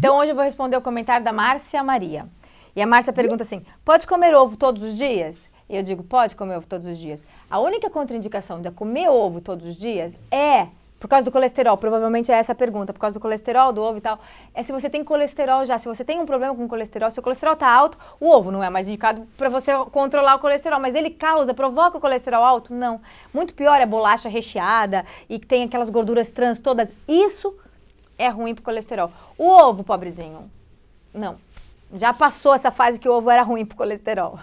Então hoje eu vou responder o comentário da Márcia Maria. E a Márcia pergunta assim: pode comer ovo todos os dias? E eu digo: pode comer ovo todos os dias. A única contraindicação de comer ovo todos os dias é por causa do colesterol, provavelmente é essa a pergunta, por causa do colesterol, do ovo e tal. É se você tem colesterol já, se você tem um problema com colesterol, se o colesterol está alto, o ovo não é mais indicado para você controlar o colesterol, mas ele causa, provoca o colesterol alto? Não. Muito pior é bolacha recheada e que tem aquelas gorduras trans todas. Isso é ruim para colesterol. O ovo, pobrezinho, não. Já passou essa fase que o ovo era ruim para colesterol.